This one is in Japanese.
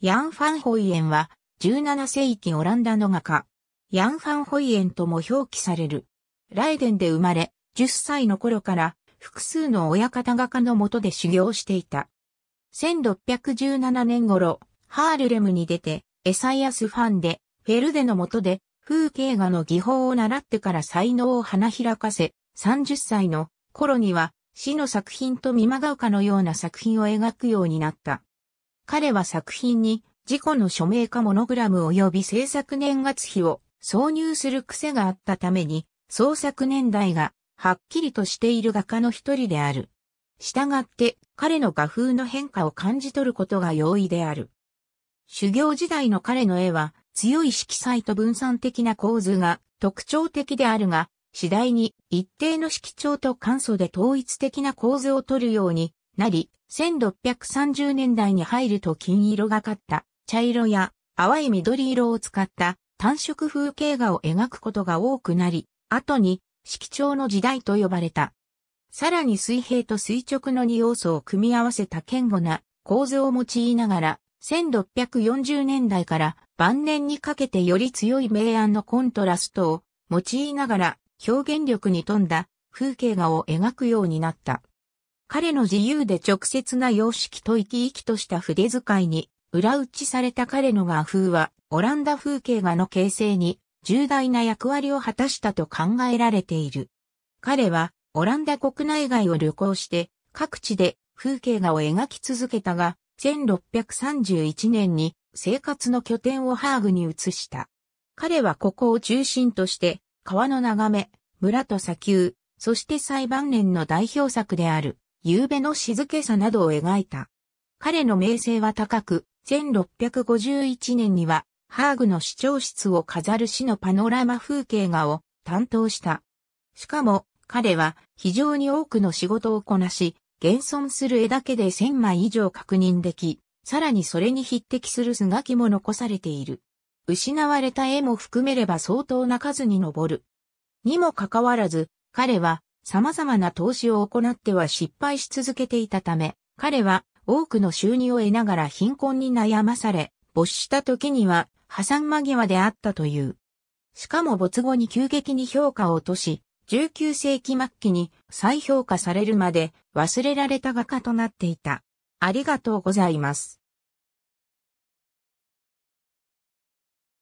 ヤン・ファンホイエンは、17世紀オランダの画家。ヤン・ファンホイエンとも表記される。ライデンで生まれ、10歳の頃から、複数の親方画家の下で修行していた。1617年頃、ハールレムに出て、エサイアス・ファンデ、フェルデの下で、風景画の技法を習ってから才能を花開かせ、30歳の頃には、死の作品と見まがうかのような作品を描くようになった。彼は作品に自己の署名かモノグラム及び制作年月日を挿入する癖があったために、創作年代がはっきりとしている画家の一人である。したがって彼の画風の変化を感じ取ることが容易である。修行時代の彼の絵は強い色彩と分散的な構図が特徴的であるが、次第に一定の色調と簡素で統一的な構図を取るようになり、1630年代に入ると金色がかった茶色や淡い緑色を使った単色風景画を描くことが多くなり、後に色調の時代と呼ばれた。さらに水平と垂直の2要素を組み合わせた堅固な構図を用いながら、1640年代から晩年にかけてより強い明暗のコントラストを用いながら表現力に富んだ風景画を描くようになった。彼の自由で直接な様式と生き生きとした筆遣いに、裏打ちされた彼の画風は、オランダ風景画の形成に、重大な役割を果たしたと考えられている。彼は、オランダ国内外を旅行して、各地で風景画を描き続けたが、1631年に生活の拠点をハーグに移した。彼はここを中心として、川の眺め、村と砂丘、そして最晩年の代表作である、夕べの静けさなどを描いた。彼の名声は高く、1651年には、ハーグの市長室を飾る市のパノラマ風景画を担当した。しかも、彼は非常に多くの仕事をこなし、現存する絵だけで1000枚以上確認でき、さらにそれに匹敵するス書きも残されている。失われた絵も含めれば相当な数に上る。にもかかわらず、彼は様々な投資を行っては失敗し続けていたため、彼は多くの収入を得ながら貧困に悩まされ、没した時には破産間際であったという。しかも没後に急激に評価を落とし、19世紀末期に再評価されるまで忘れられた画家となっていた。ありがとうございます。